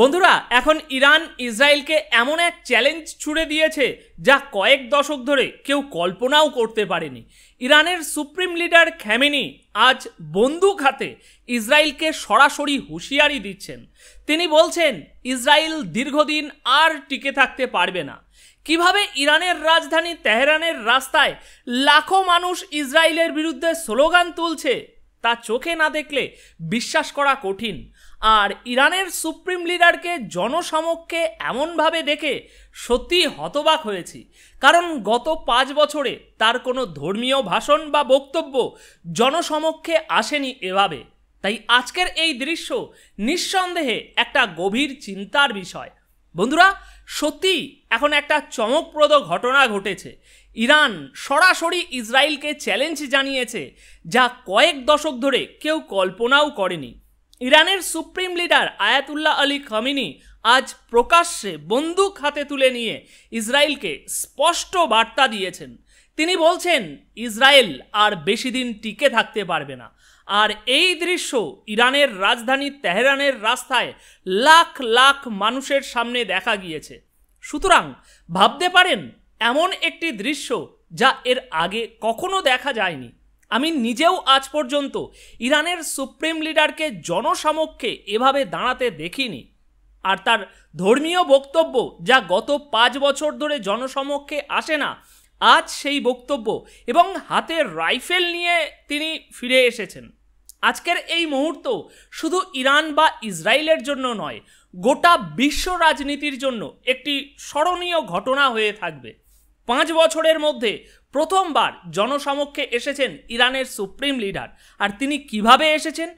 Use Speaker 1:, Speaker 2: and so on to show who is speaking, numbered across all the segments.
Speaker 1: বন্ধুরা এখন ইরান ইসরায়েলকে এমন এক চ্যালেঞ্জ ছুড়ে দিয়েছে যা কয়েক দশক ধরে কেউ কল্পনাও করতে পারেনি ইরানের সুপ্রিম লিডার খ্যামিনি আজ বন্দুক হাতে ইসরায়েলকে সরাসরি হুঁশিয়ারি দিচ্ছেন তিনি বলছেন ইসরায়েল দীর্ঘদিন আর টিকে থাকতে পারবে না কিভাবে ইরানের রাজধানী তেহরানের রাস্তায় লাখো মানুষ ইসরায়েলের বিরুদ্ধে স্লোগান তুলছে তা চোখে না দেখলে বিশ্বাস করা কঠিন আর ইরানের সুপ্রিম লিডারকে জনসমক্ষে এমনভাবে দেখে সত্যি হতবাক হয়েছি কারণ গত পাঁচ বছরে তার কোনো ধর্মীয় ভাষণ বা বক্তব্য জনসমক্ষে আসেনি এভাবে তাই আজকের এই দৃশ্য নিঃসন্দেহে একটা গভীর চিন্তার বিষয় বন্ধুরা সত্যি এখন একটা চমকপ্রদ ঘটনা ঘটেছে ইরান সরাসরি ইসরায়েলকে চ্যালেঞ্জ জানিয়েছে যা কয়েক দশক ধরে কেউ কল্পনাও করেনি ইরানের supreme leader Ayatollah Ali Khamenei আজ প্রকাশ্যে বন্দুক হাতে তুলে নিয়ে ইসরায়েলকে স্পষ্ট বার্তা দিয়েছেন তিনি বলছেন ইসরায়েল আর বেশি দিন টিকে থাকতে পারবে না আর এই দৃশ্য ইরানের রাজধানী তেহরানের রাস্তায় লাখ লাখ মানুষের সামনে দেখা গিয়েছে সুতরাং ভাবতে পারেন এমন একটি দৃশ্য যা এর আগে কখনো দেখা যায়নি আমি নিজেও আজ পর্যন্ত ইরানের সুপ্রিম লিডারকে জনসমক্ষে এভাবে দাঁড়াতে দেখিনি আর তার ধর্মীয় বক্তব্য যা গত পাঁচ বছর ধরে জনসমক্ষে আসে না আজ সেই বক্তব্য এবং হাতে রাইফেল নিয়ে তিনি ফিরে এসেছেন আজকের এই মুহূর্ত শুধু ইরান বা ইসরায়েলের জন্য নয় গোটা বিশ্ব রাজনীতির জন্য একটি স্মরণীয় ঘটনা হয়ে থাকবে পাঁচ বছরের মধ্যে প্রথমবার জনসমক্ষে এসেছেন ইরানের সুপ্রিম লিডার আর তিনি কিভাবে এসেছেন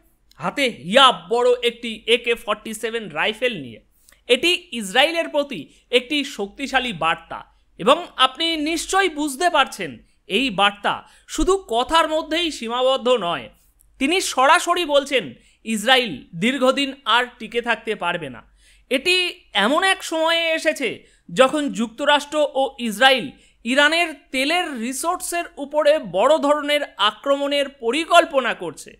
Speaker 1: হাতে হিয়া বড় একটি একে ফর্টি সেভেন রাইফেল নিয়ে এটি ইসরায়েলের প্রতি একটি শক্তিশালী বার্তা এবং আপনি নিশ্চয়ই বুঝতে পারছেন এই বার্তা শুধু কথার মধ্যেই সীমাবদ্ধ নয় তিনি সরাসরি বলছেন ইসরায়েল দীর্ঘদিন আর টিকে থাকতে পারবে না এটি এমন এক সময়ে এসেছে যখন যুক্তরাষ্ট্র ও ইসরায়েল ইরানের তেলের রিসোর্সের উপরে বড় ধরনের আক্রমণের পরিকল্পনা করছে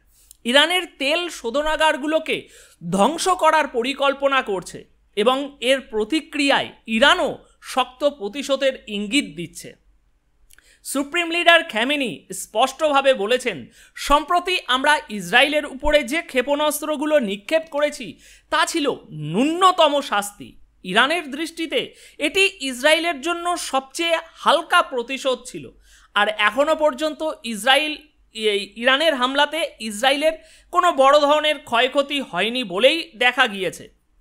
Speaker 1: ইরানের তেল শোধনাগারগুলোকে ধ্বংস করার পরিকল্পনা করছে এবং এর প্রতিক্রিয়ায় ইরানও শক্ত প্রতিশোধের ইঙ্গিত দিচ্ছে সুপ্রিম লিডার খ্যামিনি স্পষ্টভাবে বলেছেন সম্প্রতি আমরা ইসরায়েলের উপরে যে ক্ষেপণাস্ত্রগুলো নিক্ষেপ করেছি তা ছিল ন্যূনতম শাস্তি ইরানের দৃষ্টিতে এটি ইসরায়েলের জন্য সবচেয়ে হালকা প্রতিশোধ ছিল আর এখনও পর্যন্ত ইসরায়েল ইরানের হামলাতে ইসরায়েলের কোনো বড় ধরনের ক্ষয়ক্ষতি হয়নি বলেই দেখা গিয়েছে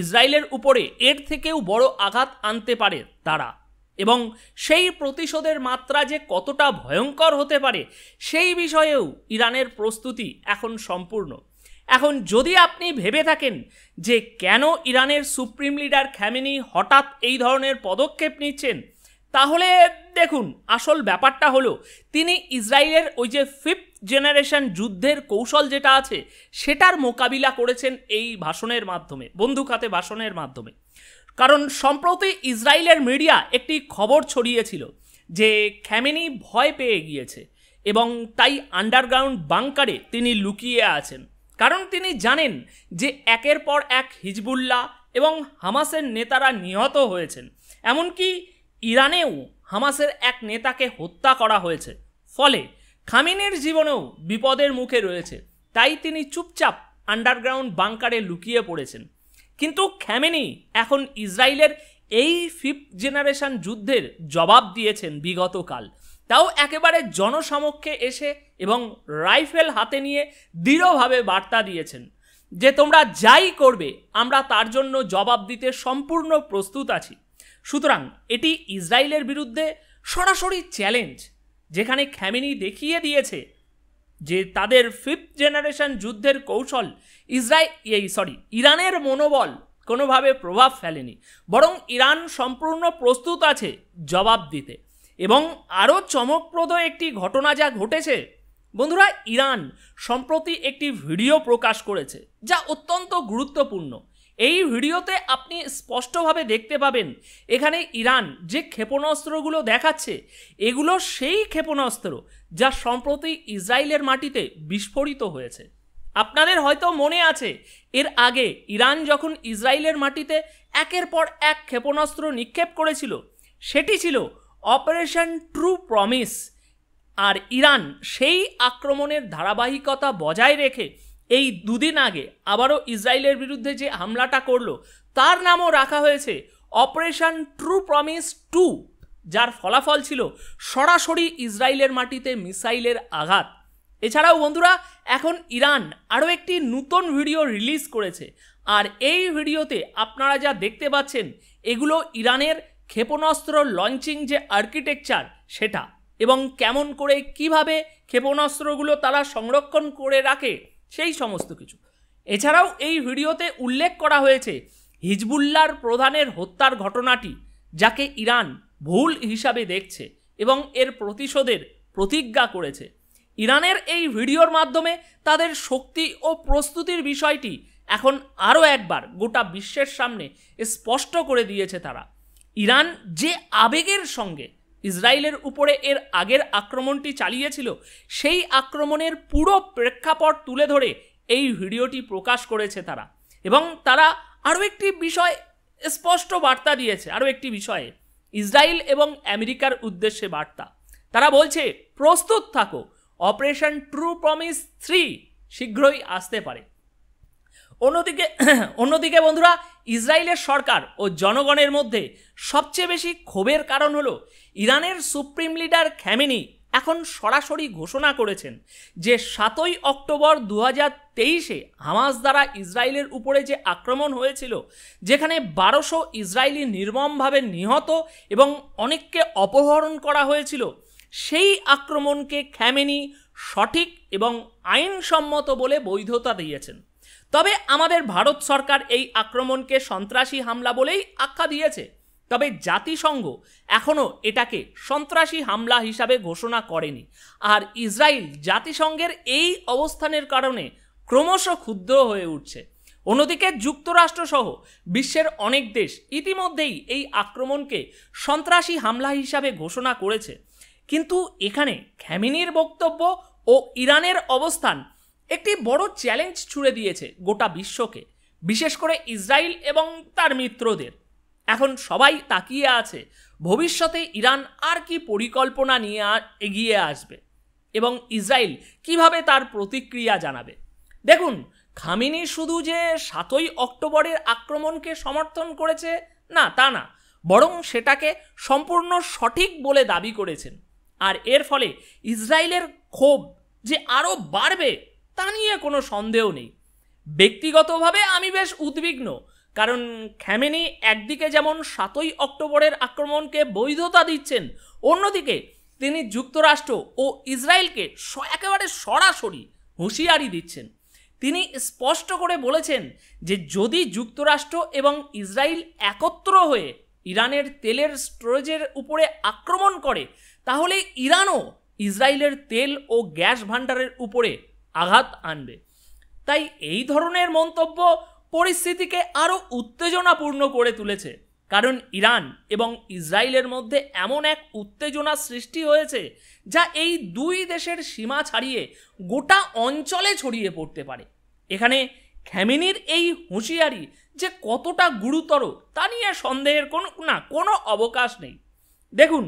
Speaker 1: ইসরায়েলের উপরে এর থেকেও বড় আঘাত আনতে পারে তারা এবং সেই প্রতিশোধের মাত্রা যে কতটা ভয়ঙ্কর হতে পারে সেই বিষয়েও ইরানের প্রস্তুতি এখন সম্পূর্ণ এখন যদি আপনি ভেবে থাকেন যে কেন ইরানের সুপ্রিম লিডার খ্যামিনি হঠাৎ এই ধরনের পদক্ষেপ নিচ্ছেন তাহলে দেখুন আসল ব্যাপারটা হলো তিনি ইসরায়েলের ওই যে ফিফথ জেনারেশন যুদ্ধের কৌশল যেটা আছে সেটার মোকাবিলা করেছেন এই ভাষণের মাধ্যমে বন্দুক হাতে ভাষণের মাধ্যমে কারণ সম্প্রতি ইসরায়েলের মিডিয়া একটি খবর ছড়িয়েছিল যে খ্যামেনি ভয় পেয়ে গিয়েছে এবং তাই আন্ডারগ্রাউন্ড বাংকারে তিনি লুকিয়ে আছেন কারণ তিনি জানেন যে একের পর এক হিজবুল্লাহ এবং হামাসের নেতারা নিহত হয়েছেন এমনকি ইরানেও হামাসের এক নেতাকে হত্যা করা হয়েছে ফলে খামিনের জীবনেও বিপদের মুখে রয়েছে তাই তিনি চুপচাপ আন্ডারগ্রাউন্ড বাংকারে লুকিয়ে পড়েছেন কিন্তু খ্যামেনি এখন ইসরায়েলের এই ফিফথ জেনারেশন যুদ্ধের জবাব দিয়েছেন বিগত কাল তাও একেবারে জনসমক্ষে এসে এবং রাইফেল হাতে নিয়ে দৃঢ়ভাবে বার্তা দিয়েছেন যে তোমরা যাই করবে আমরা তার জন্য জবাব দিতে সম্পূর্ণ প্রস্তুত আছি সুতরাং এটি ইসরায়েলের বিরুদ্ধে সরাসরি চ্যালেঞ্জ যেখানে খ্যামিনি দেখিয়ে দিয়েছে যে তাদের ফিফথ জেনারেশন যুদ্ধের কৌশল ইসরায়েল এই সরি ইরানের মনোবল কোনোভাবে প্রভাব ফেলেনি বরং ইরান সম্পূর্ণ প্রস্তুত আছে জবাব দিতে এবং আরও চমকপ্রদ একটি ঘটনা যা ঘটেছে বন্ধুরা ইরান সম্প্রতি একটি ভিডিও প্রকাশ করেছে যা অত্যন্ত গুরুত্বপূর্ণ এই ভিডিওতে আপনি স্পষ্টভাবে দেখতে পাবেন এখানে ইরান যে ক্ষেপণাস্ত্রগুলো দেখাচ্ছে এগুলো সেই ক্ষেপণাস্ত্র যা সম্প্রতি ইসরায়েলের মাটিতে বিস্ফোরিত হয়েছে আপনাদের হয়তো মনে আছে এর আগে ইরান যখন ইসরায়েলের মাটিতে একের পর এক ক্ষেপণাস্ত্র নিক্ষেপ করেছিল সেটি ছিল অপারেশন ট্রু প্রমিস আর ইরান সেই আক্রমণের ধারাবাহিকতা বজায় রেখে এই দুদিন আগে আবারও ইসরায়েলের বিরুদ্ধে যে হামলাটা করলো তার নামও রাখা হয়েছে অপারেশন ট্রু প্রমিস টু যার ফলাফল ছিল সরাসরি ইসরায়েলের মাটিতে মিসাইলের আঘাত এছাড়াও বন্ধুরা এখন ইরান আরও একটি নতুন ভিডিও রিলিজ করেছে আর এই ভিডিওতে আপনারা যা দেখতে পাচ্ছেন এগুলো ইরানের ক্ষেপণাস্ত্র লঞ্চিং যে আর্কিটেকচার সেটা এবং কেমন করে কিভাবে ক্ষেপণাস্ত্রগুলো তারা সংরক্ষণ করে রাখে সেই সমস্ত কিছু এছাড়াও এই ভিডিওতে উল্লেখ করা হয়েছে হিজবুল্লার প্রধানের হত্যার ঘটনাটি যাকে ইরান ভুল হিসাবে দেখছে এবং এর প্রতিশোধের প্রতিজ্ঞা করেছে ইরানের এই ভিডিওর মাধ্যমে তাদের শক্তি ও প্রস্তুতির বিষয়টি এখন আরও একবার গোটা বিশ্বের সামনে স্পষ্ট করে দিয়েছে তারা ইরান যে আবেগের সঙ্গে ইসরায়েলের উপরে এর আগের আক্রমণটি চালিয়েছিল সেই আক্রমণের পুরো প্রেক্ষাপট তুলে ধরে এই ভিডিওটি প্রকাশ করেছে তারা এবং তারা আরও একটি বিষয় স্পষ্ট বার্তা দিয়েছে আরও একটি বিষয়ে ইসরায়েল এবং আমেরিকার উদ্দেশ্যে বার্তা তারা বলছে প্রস্তুত থাকো অপারেশন ট্রু প্রমিস থ্রি শীঘ্রই আসতে পারে অন্যদিকে অন্যদিকে বন্ধুরা ইসরায়েলের সরকার ও জনগণের মধ্যে সবচেয়ে বেশি ক্ষোভের কারণ হলো ইরানের সুপ্রিম লিডার খ্যামিনি এখন সরাসরি ঘোষণা করেছেন যে সাতই অক্টোবর দু হাজার তেইশে হামাস দ্বারা ইসরায়েলের উপরে যে আক্রমণ হয়েছিল যেখানে বারোশো ইসরায়েলি নির্মমভাবে নিহত এবং অনেককে অপহরণ করা হয়েছিল সেই আক্রমণকে খ্যামেনি সঠিক এবং আইনসম্মত বলে বৈধতা দিয়েছেন তবে আমাদের ভারত সরকার এই আক্রমণকে সন্ত্রাসী হামলা বলেই আখ্যা দিয়েছে তবে জাতিসংঘ এখনও এটাকে সন্ত্রাসী হামলা হিসাবে ঘোষণা করেনি আর ইসরায়েল জাতিসংঘের এই অবস্থানের কারণে ক্রমশ ক্ষুদ্র হয়ে উঠছে অন্যদিকে যুক্তরাষ্ট্রসহ বিশ্বের অনেক দেশ ইতিমধ্যেই এই আক্রমণকে সন্ত্রাসী হামলা হিসাবে ঘোষণা করেছে কিন্তু এখানে খ্যামিনির বক্তব্য ও ইরানের অবস্থান একটি বড় চ্যালেঞ্জ ছুড়ে দিয়েছে গোটা বিশ্বকে বিশেষ করে ইসরায়েল এবং তার মিত্রদের এখন সবাই তাকিয়ে আছে ভবিষ্যতে ইরান আর কি পরিকল্পনা নিয়ে এগিয়ে আসবে এবং ইসরায়েল কিভাবে তার প্রতিক্রিয়া জানাবে দেখুন খামিনি শুধু যে সাতই অক্টোবরের আক্রমণকে সমর্থন করেছে না তা না বরং সেটাকে সম্পূর্ণ সঠিক বলে দাবি করেছেন আর এর ফলে ইসরায়েলের ক্ষোভ যে আরও বাড়বে তা নিয়ে কোনো সন্দেহ নেই ব্যক্তিগতভাবে আমি বেশ উদ্বিগ্ন কারণ খ্যামেনি একদিকে যেমন সাতই অক্টোবরের আক্রমণকে বৈধতা দিচ্ছেন অন্যদিকে তিনি যুক্তরাষ্ট্র ও ইসরায়েলকে একেবারে সরাসরি হুঁশিয়ারি দিচ্ছেন তিনি স্পষ্ট করে বলেছেন যে যদি যুক্তরাষ্ট্র এবং ইসরায়েল একত্র হয়ে ইরানের তেলের স্টোরেজের উপরে আক্রমণ করে তাহলে ইরানও ইসরায়েলের তেল ও গ্যাস ভাণ্ডারের উপরে আঘাত আনবে তাই এই ধরনের মন্তব্য পরিস্থিতিকে আরও উত্তেজনাপূর্ণ করে তুলেছে কারণ ইরান এবং ইসরায়েলের মধ্যে এমন এক উত্তেজনা সৃষ্টি হয়েছে যা এই দুই দেশের সীমা ছাড়িয়ে গোটা অঞ্চলে ছড়িয়ে পড়তে পারে এখানে খ্যামিনির এই হুঁশিয়ারি যে কতটা গুরুতর তা নিয়ে সন্দেহের কোনো না কোনো অবকাশ নেই দেখুন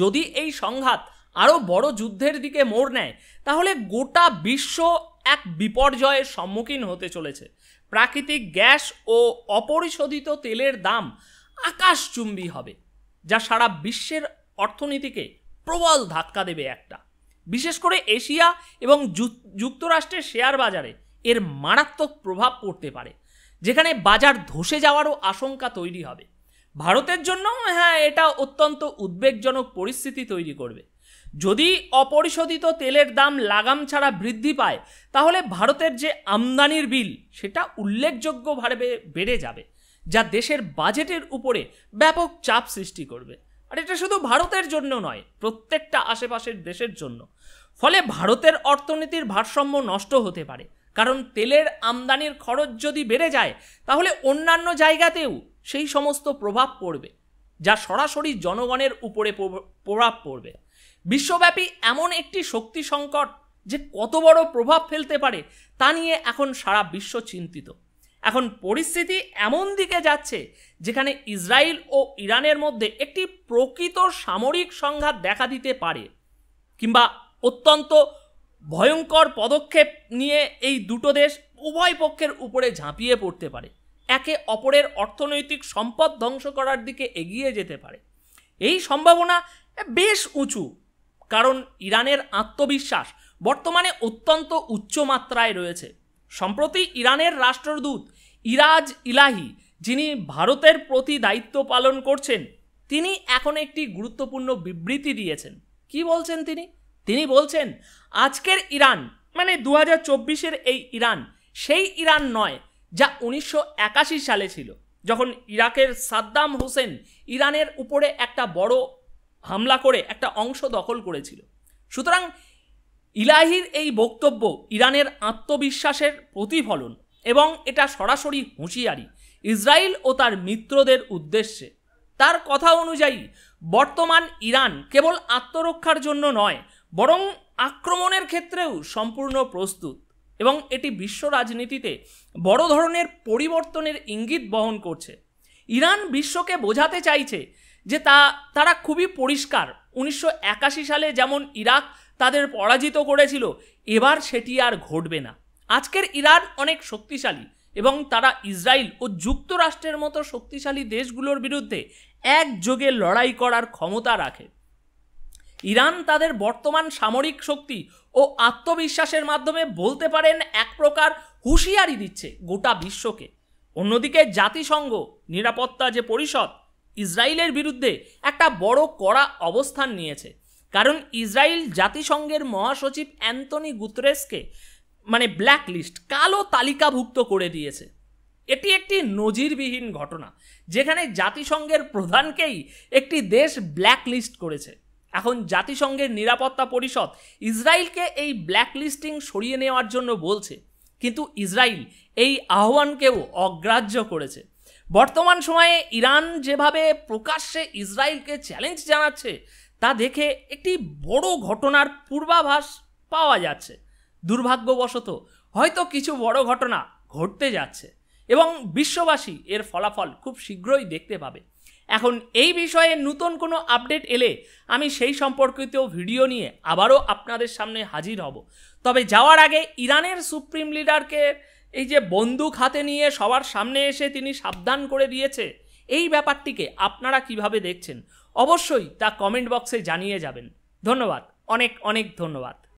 Speaker 1: যদি এই সংঘাত আরও বড় যুদ্ধের দিকে মোড় নেয় তাহলে গোটা বিশ্ব এক বিপর্যয়ের সম্মুখীন হতে চলেছে প্রাকৃতিক গ্যাস ও অপরিশোধিত তেলের দাম আকাশচুম্বী হবে যা সারা বিশ্বের অর্থনীতিকে প্রবল ধাক্কা দেবে একটা বিশেষ করে এশিয়া এবং যুক্তরাষ্ট্রের শেয়ার বাজারে এর মারাত্মক প্রভাব পড়তে পারে যেখানে বাজার ধসে যাওয়ারও আশঙ্কা তৈরি হবে ভারতের জন্য হ্যাঁ এটা অত্যন্ত উদ্বেগজনক পরিস্থিতি তৈরি করবে যদি অপরিশোধিত তেলের দাম লাগাম ছাড়া বৃদ্ধি পায় তাহলে ভারতের যে আমদানির বিল সেটা উল্লেখযোগ্যভাবে বেড়ে যাবে যা দেশের বাজেটের উপরে ব্যাপক চাপ সৃষ্টি করবে আর এটা শুধু ভারতের জন্য নয় প্রত্যেকটা আশেপাশের দেশের জন্য ফলে ভারতের অর্থনীতির ভারসাম্য নষ্ট হতে পারে কারণ তেলের আমদানির খরচ যদি বেড়ে যায় তাহলে অন্যান্য জায়গাতেও সেই সমস্ত প্রভাব পড়বে যা সরাসরি জনগণের উপরে প্রভাব পড়বে বিশ্বব্যাপী এমন একটি শক্তি সংকট যে কত বড় প্রভাব ফেলতে পারে তা নিয়ে এখন সারা বিশ্ব চিন্তিত এখন পরিস্থিতি এমন দিকে যাচ্ছে যেখানে ইসরায়েল ও ইরানের মধ্যে একটি প্রকৃত সামরিক সংঘাত দেখা দিতে পারে কিংবা অত্যন্ত ভয়ঙ্কর পদক্ষেপ নিয়ে এই দুটো দেশ উভয় পক্ষের উপরে ঝাঁপিয়ে পড়তে পারে একে অপরের অর্থনৈতিক সম্পদ ধ্বংস করার দিকে এগিয়ে যেতে পারে এই সম্ভাবনা বেশ উঁচু কারণ ইরানের আত্মবিশ্বাস বর্তমানে অত্যন্ত উচ্চমাত্রায় রয়েছে সম্প্রতি ইরানের রাষ্ট্রদূত ইরাজ ইলাহি যিনি ভারতের প্রতি দায়িত্ব পালন করছেন তিনি এখন একটি গুরুত্বপূর্ণ বিবৃতি দিয়েছেন কি বলছেন তিনি তিনি বলছেন আজকের ইরান মানে দু হাজার এই ইরান সেই ইরান নয় যা উনিশশো সালে ছিল যখন ইরাকের সাদ্দাম হোসেন ইরানের উপরে একটা বড় হামলা করে একটা অংশ দখল করেছিল সুতরাং ইলাহির এই বক্তব্য ইরানের আত্মবিশ্বাসের প্রতিফলন এবং এটা সরাসরি হুঁশিয়ারি ইসরায়েল ও তার মিত্রদের উদ্দেশ্যে তার কথা অনুযায়ী বর্তমান ইরান কেবল আত্মরক্ষার জন্য নয় বরং আক্রমণের ক্ষেত্রেও সম্পূর্ণ প্রস্তুত এবং এটি বিশ্ব রাজনীতিতে বড় ধরনের পরিবর্তনের ইঙ্গিত বহন করছে ইরান বিশ্বকে বোঝাতে চাইছে যে তা তারা খুবই পরিষ্কার উনিশশো সালে যেমন ইরাক তাদের পরাজিত করেছিল এবার সেটি আর ঘটবে না আজকের ইরান অনেক শক্তিশালী এবং তারা ইসরায়েল ও যুক্তরাষ্ট্রের মতো শক্তিশালী দেশগুলোর বিরুদ্ধে একযোগে লড়াই করার ক্ষমতা রাখে ইরান তাদের বর্তমান সামরিক শক্তি ও আত্মবিশ্বাসের মাধ্যমে বলতে পারেন এক প্রকার হুঁশিয়ারি দিচ্ছে গোটা বিশ্বকে অন্যদিকে জাতিসংঘ নিরাপত্তা যে পরিষদ ইসরায়েলের বিরুদ্ধে একটা বড় কড়া অবস্থান নিয়েছে কারণ ইসরায়েল জাতিসংঘের মহাসচিব অ্যান্তনি গুতরেসকে মানে ব্ল্যাক লিস্ট কালো তালিকাভুক্ত করে দিয়েছে এটি একটি নজিরবিহীন ঘটনা যেখানে জাতিসংঘের প্রধানকেই একটি দেশ ব্ল্যাক লিস্ট করেছে এখন জাতিসংঘের নিরাপত্তা পরিষদ ইসরায়েলকে এই ব্ল্যাক লিস্টিং সরিয়ে নেওয়ার জন্য বলছে কিন্তু ইসরায়েল এই আহ্বানকেও অগ্রাহ্য করেছে বর্তমান সময়ে ইরান যেভাবে প্রকাশ্যে ইসরায়েলকে চ্যালেঞ্জ জানাচ্ছে তা দেখে একটি বড় ঘটনার পূর্বাভাস পাওয়া যাচ্ছে দুর্ভাগ্যবশত হয়তো কিছু বড় ঘটনা ঘটতে যাচ্ছে এবং বিশ্ববাসী এর ফলাফল খুব শীঘ্রই দেখতে পাবে এখন এই বিষয়ে নতুন কোনো আপডেট এলে আমি সেই সম্পর্কিত ভিডিও নিয়ে আবারও আপনাদের সামনে হাজির হব তবে যাওয়ার আগে ইরানের সুপ্রিম লিডারকে এই যে বন্দুক হাতে নিয়ে সবার সামনে এসে তিনি সাবধান করে দিয়েছে এই ব্যাপারটিকে আপনারা কিভাবে দেখছেন অবশ্যই তা কমেন্ট বক্সে জানিয়ে যাবেন ধন্যবাদ অনেক অনেক ধন্যবাদ